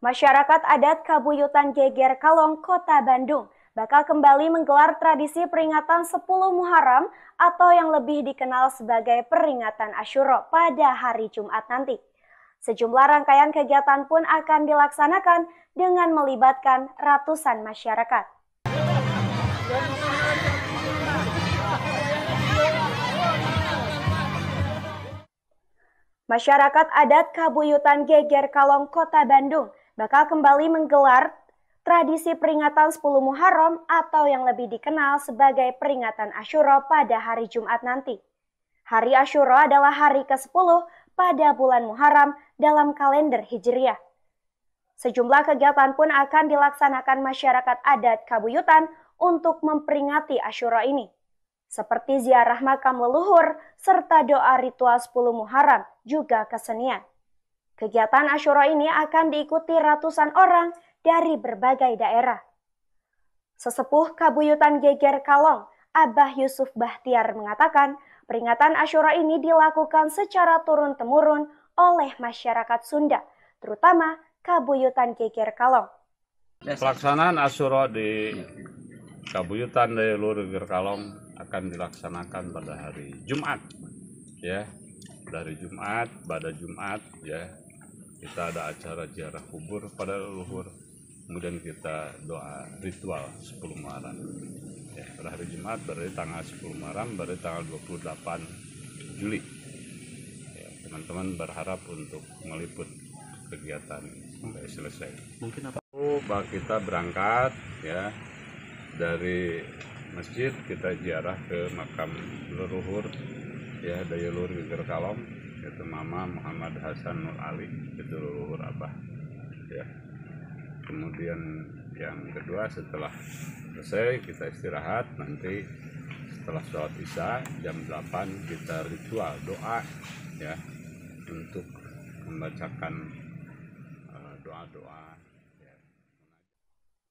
Masyarakat adat Kabuyutan Geger Kalong, Kota Bandung bakal kembali menggelar tradisi peringatan 10 Muharram atau yang lebih dikenal sebagai peringatan Asyuro pada hari Jumat nanti. Sejumlah rangkaian kegiatan pun akan dilaksanakan dengan melibatkan ratusan masyarakat. Masyarakat adat Kabuyutan Geger Kalong, Kota Bandung bakal kembali menggelar tradisi peringatan 10 Muharram atau yang lebih dikenal sebagai peringatan Ashura pada hari Jumat nanti. Hari Ashura adalah hari ke-10 pada bulan Muharram dalam kalender Hijriah. Sejumlah kegiatan pun akan dilaksanakan masyarakat adat Kabuyutan untuk memperingati Ashura ini, seperti ziarah makam leluhur serta doa ritual 10 Muharram, juga kesenian. Kegiatan Ashura ini akan diikuti ratusan orang dari berbagai daerah. Sesepuh Kabuyutan Geger Kalong, Abah Yusuf Bahtiar mengatakan, peringatan Ashura ini dilakukan secara turun-temurun oleh masyarakat Sunda, terutama Kabuyutan Geger Kalong. Pelaksanaan Ashura di Kabuyutan dari Lur Geger Kalong akan dilaksanakan pada hari Jumat. Ya, dari Jumat pada Jumat ya kita ada acara ziarah kubur pada leluhur kemudian kita doa ritual 10 Maret ya, pada hari Jumat berarti tanggal 10 Maret berarti tanggal 28 Juli ya, teman-teman berharap untuk meliput kegiatan sampai selesai mungkin apa oh, kita berangkat ya dari masjid kita ziarah ke makam leluhur ya Dayulur Geger Kalong itu Mama Muhammad Hasan Nur Ali itu leluhur Abah ya kemudian yang kedua setelah selesai kita istirahat nanti setelah sholat isya jam 8 kita ritual doa ya untuk membacakan eh, doa-doa ya.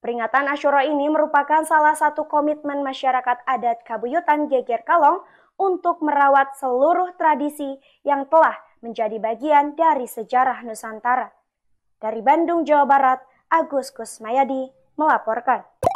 Peringatan Ashura ini merupakan salah satu komitmen masyarakat adat Kabuyutan Geger Kalong untuk merawat seluruh tradisi yang telah menjadi bagian dari sejarah Nusantara. Dari Bandung, Jawa Barat, Agus Kusmayadi melaporkan.